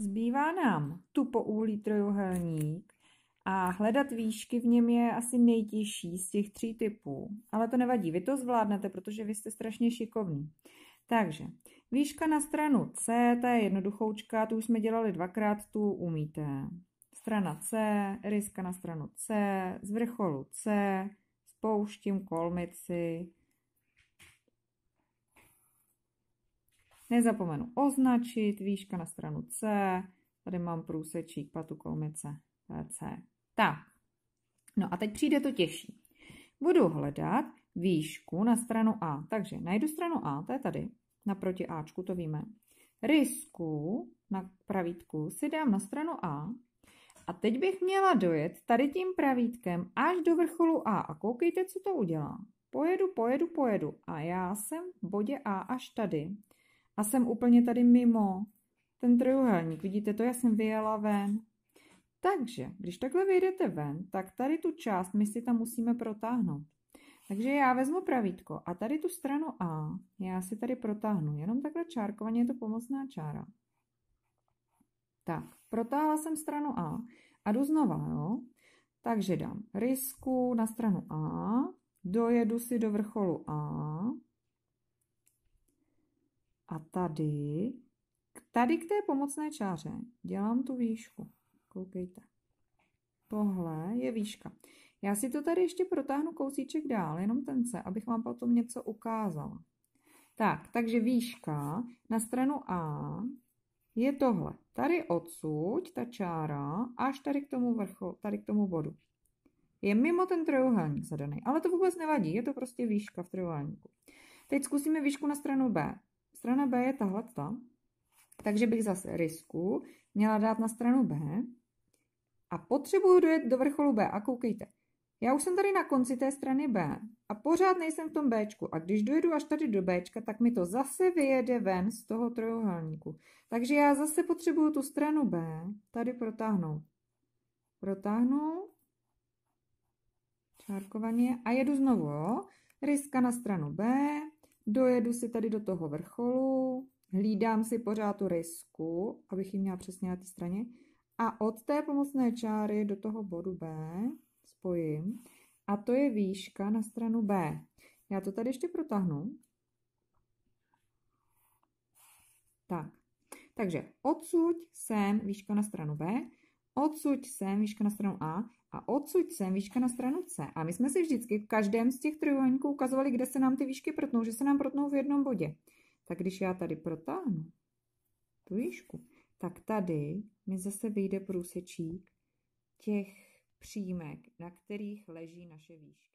Zbývá nám tu pouhlý trojuhelník a hledat výšky v něm je asi nejtěžší z těch tří typů. Ale to nevadí, vy to zvládnete, protože vy jste strašně šikovní. Takže výška na stranu C, ta je jednoduchoučka, tu už jsme dělali dvakrát, tu umíte. Strana C, ryska na stranu C, z vrcholu C, spouštím kolmici, Nezapomenu označit, výška na stranu C, tady mám průsečík patu kolmice PC. Tak, no a teď přijde to těžší. Budu hledat výšku na stranu A, takže najdu stranu A, to je tady, naproti Ačku, to víme. Rysku na pravítku si dám na stranu A a teď bych měla dojet tady tím pravítkem až do vrcholu A a koukejte, co to udělá. Pojedu, pojedu, pojedu a já jsem v bodě A až tady a jsem úplně tady mimo ten trojuhelník. Vidíte to? Já jsem vyjela ven. Takže, když takhle vyjdete ven, tak tady tu část my si tam musíme protáhnout. Takže já vezmu pravítko a tady tu stranu A já si tady protáhnu. Jenom takhle čárkovaně je to pomocná čára. Tak, protáhla jsem stranu A a jdu znova, jo? Takže dám rysku na stranu A, dojedu si do vrcholu A, a tady, tady k té pomocné čáře dělám tu výšku. Koukejte. Tohle je výška. Já si to tady ještě protáhnu kousíček dál, jenom ten se, abych vám potom něco ukázala. Tak, takže výška na stranu A je tohle. Tady odsud, ta čára, až tady k tomu vrcholu, tady k tomu bodu. Je mimo ten trojuhelník zadaný, ale to vůbec nevadí, je to prostě výška v trojuhelníku. Teď zkusíme výšku na stranu B. Strana B je tahleta, takže bych zase risku měla dát na stranu B a potřebuju dojet do vrcholu B a koukejte. Já už jsem tady na konci té strany B a pořád nejsem v tom B. a když dojedu až tady do B, tak mi to zase vyjede ven z toho trojuhelníku. Takže já zase potřebuju tu stranu B tady protáhnout. Protáhnu čárkovaně a jedu znovu, ryska Riska na stranu B, dojedu si tady do toho vrcholu, hlídám si pořád tu risku, abych ji měla přesně na té straně, a od té pomocné čáry do toho bodu B spojím, a to je výška na stranu B. Já to tady ještě protáhnu. Tak, takže odsuď sem výška na stranu B, odsuď sem výška na stranu A, a odsuď sem výška na stranu C. A my jsme si vždycky v každém z těch trojuhelníků ukazovali, kde se nám ty výšky protnou, že se nám protnou v jednom bodě. Tak když já tady protáhnu tu výšku, tak tady mi zase vyjde průsečík těch přímek, na kterých leží naše výška.